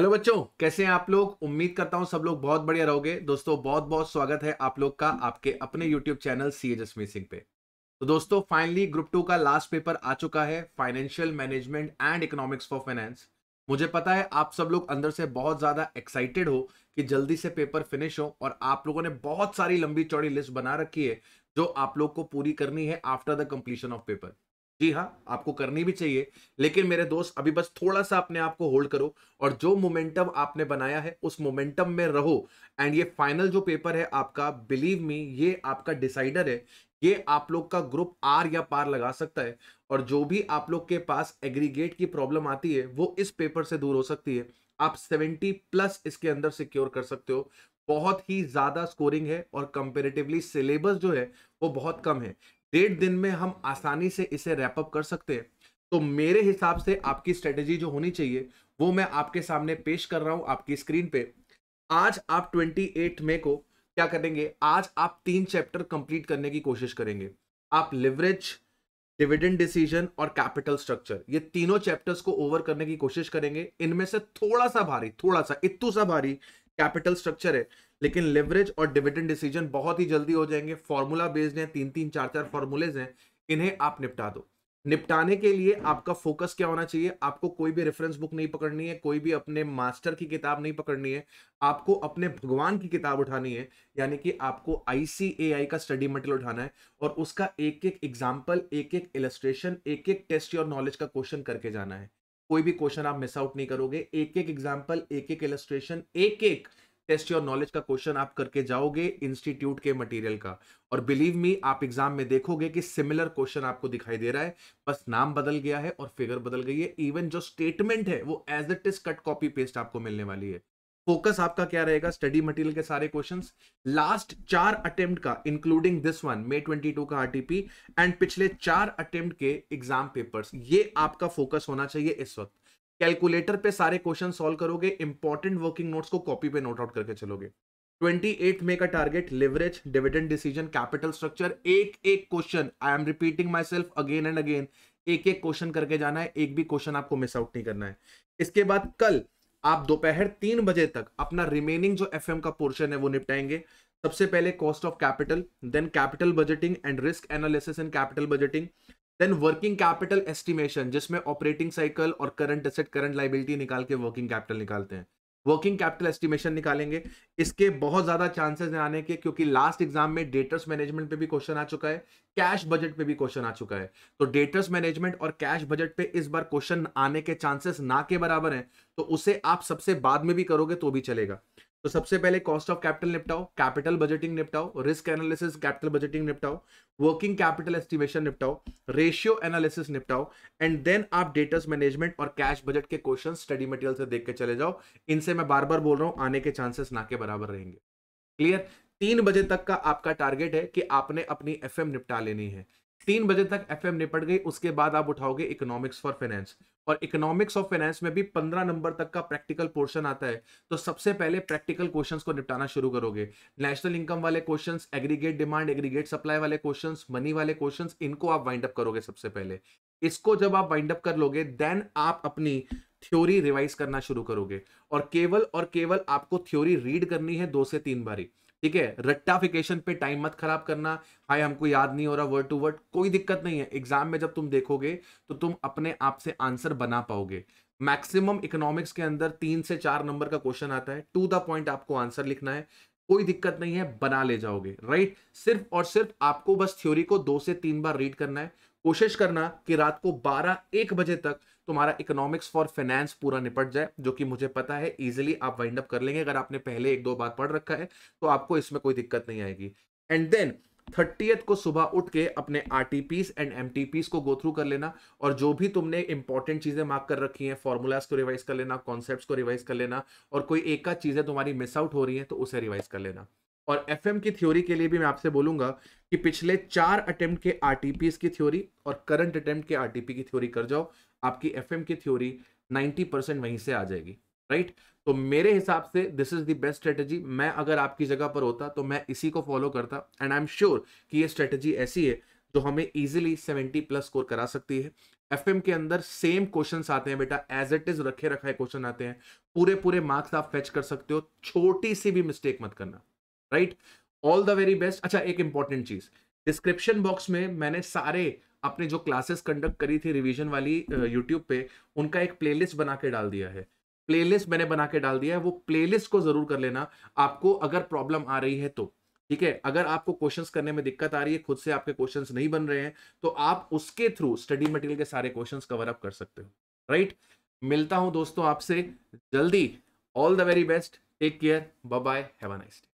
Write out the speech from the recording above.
hello बच्चों कैसे हैं आप लोग उम्मीद करता हूं सब लोग बहुत बढ़िया रहोगे दोस्तों बहुत बहुत स्वागत है आप लोग का आपके अपने YouTube channel C H Singh पे तो दोस्तों फाइनली ग्रुप टू का लास्ट पेपर आ चुका है financial management and economics for finance मुझे पता है आप सब लोग अंदर से बहुत ज़्यादा एक्साइटेड हो कि जल्दी से पेपर फिनिश हो और आप लोगों ने बहुत सारी लंबी चौड़ी लिस्ट बना रखी है जो आप लोग को पूरी करनी है after the completion of paper जी हाँ आपको करनी भी चाहिए लेकिन मेरे दोस्त अभी बस थोड़ा सा अपने आप को होल्ड करो और जो मोमेंटम आपने बनाया है उस मोमेंटम में रहो एंड ये फाइनल जो पेपर है आपका बिलीव मी ये आपका डिसाइडर है ये आप लोग का ग्रुप आर या पार लगा सकता है और जो भी आप लोग के पास एग्रीगेट की प्रॉब्लम आती है वो इस पेपर से दूर हो सकती है आप सेवेंटी प्लस इसके अंदर सिक्योर कर सकते हो बहुत ही ज्यादा स्कोरिंग है और कंपेरेटिवली सिलेबस जो है वो बहुत कम है डेढ़ दिन में हम आसानी से इसे रैप अप कर सकते हैं तो मेरे हिसाब से आपकी स्ट्रेटेजी जो होनी चाहिए वो मैं आपके सामने पेश कर रहा हूं आपकी स्क्रीन पे आज आप 28 मई को क्या करेंगे आज आप तीन चैप्टर कंप्लीट करने की कोशिश करेंगे आप लिवरेज डिविडेंड डिसीजन और कैपिटल स्ट्रक्चर ये तीनों चैप्टर्स को ओवर करने की कोशिश करेंगे इनमें से थोड़ा सा भारी थोड़ा सा इतू सा भारी कैपिटल स्ट्रक्चर है लेकिन लेवरेज और डिविडेंड डिसीजन बहुत ही जल्दी हो जाएंगे फॉर्मूला बेस्ड हैं तीन तीन चार चार फॉर्मूलेज हैं इन्हें आप निपटा दो निपटाने के लिए आपका फोकस क्या होना चाहिए आपको कोई भी रेफरेंस बुक नहीं पकड़नी है कोई भी अपने मास्टर की किताब नहीं पकड़नी है आपको अपने भगवान की किताब उठानी है यानी कि आपको आईसीएआई का स्टडी मटेरियल उठाना है और उसका एक एक एग्जाम्पल एक एक इलस्ट्रेशन एक एक टेस्ट योर नॉलेज का क्वेश्चन करके जाना है कोई भी क्वेश्चन आप मिस आउट नहीं करोगे एक एक एग्जाम्पल एक एक इलेस्ट्रेशन एक एक टेस्ट योर नॉलेज का क्वेश्चन आप करके जाओगे इंस्टीट्यूट के मटेरियल का और बिलीव मी आप एग्जाम में देखोगे कि सिमिलर क्वेश्चन आपको दिखाई दे रहा है बस नाम बदल गया है और फिगर बदल गई है इवन जो स्टेटमेंट है वो as it is cut copy paste आपको मिलने वाली है फोकस आपका क्या रहेगा स्टडी मटेरियल के सारे क्वेश्चंस लास्ट चार अटेम्प्ट का इंक्लूडिंग दिस वन मे 22 का आरटीपी एंड पिछले चार अटेम्प्ट के एग्जाम पेपर्स ये आपका फोकस होना चाहिए इस वक्त कैलकुलेटर पे सारे क्वेश्चन सॉल्व करोगे इंपॉर्टेंट वर्किंग नोट्स को कॉपी पे नोट आउट करके चलोगे 28 मे का target leverage dividend decision capital structure एक एक question I am repeating myself again and again एक एक क्वेश्चन करके जाना है एक भी क्वेश्चन आपको मिस आउट नहीं करना है इसके बाद कल आप दोपहर तीन बजे तक अपना रिमेनिंग जो एफ का पोर्शन है वो निपटाएंगे सबसे पहले cost of capital then capital budgeting and risk analysis and capital budgeting then working capital estimation जिसमें ऑपरेटिंग साइकिल और करंट एसेट करंट लाइबिलिटी निकाल के वर्किंग कैपिटल निकालते हैं वर्किंग कैपिटल एस्टिमेशन निकालेंगे इसके बहुत ज्यादा चांसेस हैं आने के क्योंकि लास्ट एग्जाम में डेटर्स मैनेजमेंट पे भी क्वेश्चन आ चुका है कैश बजट पे भी क्वेश्चन आ चुका है तो डेटर्स मैनेजमेंट और कैश बजट पे इस बार क्वेश्चन आने के चांसेस ना के बराबर हैं तो उसे आप सबसे बाद में भी करोगे तो भी चलेगा तो सबसे पहले कॉस्ट ऑफ कैपिटल निपटाओ कैपिटल बजटिंग निपटाओ रिस्क एनालिसिस कैपिटल बजटिंग निपटाओ वर्किंग कैपिटल एस्टिमेशन निपटाओ रेशियो एनालिसिस निपटाओ एंड देन आप डेटर्स मैनेजमेंट और कैश बजट के क्वेश्चन स्टडी मटेरियल से देख के चले जाओ इनसे मैं बार बार बोल रहा हूँ आने के चांसेस ना के बराबर रहेंगे क्लियर तीन बजे तक का आपका टारगेट है कि आपने अपनी एफ निपटा लेनी है तीन बजे तक एफ निपट गई उसके बाद आप उठाओगे इकोनॉमिक्स फॉर फाइनेंस और इकोनॉमिक्स ऑफ फाइनेंस में भी पंद्रह नंबर तक का प्रैक्टिकल पोर्शन आता है तो सबसे पहले प्रैक्टिकल क्वेश्चंस को निपटाना शुरू करोगे नेशनल इनकम वाले questions aggregate demand aggregate supply वाले क्वेश्चंस मनी वाले क्वेश्चंस इनको आप वाइंड अप करोगे सबसे पहले इसको जब आप वाइंड अप कर लोगे देन आप अपनी थ्योरी रिवाइज करना शुरू करोगे और केवल और केवल आपको थ्योरी रीड करनी है दो से तीन बारी ठीक है रट्टाफिकेशन पे टाइम मत खराब करना हाई हमको याद नहीं हो रहा वर्ड टू वर्ड कोई दिक्कत नहीं है एग्जाम में जब तुम देखोगे तो तुम अपने आप से आंसर बना पाओगे मैक्सिमम इकोनॉमिक्स के अंदर तीन से चार नंबर का क्वेश्चन आता है टू द पॉइंट आपको आंसर लिखना है कोई दिक्कत नहीं है बना ले जाओगे राइट सिर्फ और सिर्फ आपको बस थ्योरी को दो से तीन बार रीड करना है कोशिश करना कि रात को 12 एक बजे तक तुम्हारा इकोनॉमिक्स फॉर फाइनेंस पूरा निपट जाए जो कि मुझे पता है इजिली आप वाइंड अप कर लेंगे अगर आपने पहले एक दो बार पढ़ रखा है तो आपको इसमें कोई दिक्कत नहीं आएगी एंड देन थर्टीएथ को सुबह उठ के अपने आर एंड एम को गो थ्रू कर लेना और जो भी तुमने इंपॉर्टेंट चीज़ें मार्क कर रखी हैं फॉर्मूलाज को रिवाइज कर लेना कॉन्सेप्ट को रिवाइज कर लेना और कोई एक चीज़ें तुम्हारी मिस आउट हो रही हैं तो उसे रिवाइज कर लेना और एफ की थ्योरी के लिए भी मैं आपसे बोलूंगा कि पिछले चार अटेम्प्ट के आर की थ्योरी और करंट अटेम्प्ट के आर की थ्योरी कर जाओ आपकी एफ की थ्योरी 90 परसेंट वहीं से आ जाएगी राइट तो मेरे हिसाब से this is the best strategy मैं अगर आपकी जगह पर होता तो मैं इसी को फॉलो करता एंड आई एम श्योर कि ये स्ट्रेटजी ऐसी है जो हमें इजिली 70 प्लस स्कोर करा सकती है एफ के अंदर सेम क्वेश्चन आते हैं बेटा एज इट इज रखे रखाए क्वेश्चन आते हैं पूरे पूरे मार्क्स आप फेच कर सकते हो छोटी सी भी मिस्टेक मत करना right all the very best अच्छा एक इंपॉर्टेंट चीज डिस्क्रिप्शन बॉक्स में मैंने सारे अपने जो क्लासेस कंडक्ट करी थी रिवीजन वाली यूट्यूब पे उनका एक प्लेलिस्ट बना के डाल दिया है प्लेलिस्ट मैंने बना के डाल दिया है वो प्लेलिस्ट को जरूर कर लेना आपको अगर प्रॉब्लम आ रही है तो ठीक है अगर आपको क्वेश्चंस करने में दिक्कत आ रही है खुद से आपके क्वेश्चंस नहीं बन रहे हैं तो आप उसके थ्रू स्टडी मटेरियल के सारे क्वेश्चंस कवर अप कर सकते हो राइट मिलता हूं दोस्तों आपसे जल्दी all the very best take care bye bye have a nice day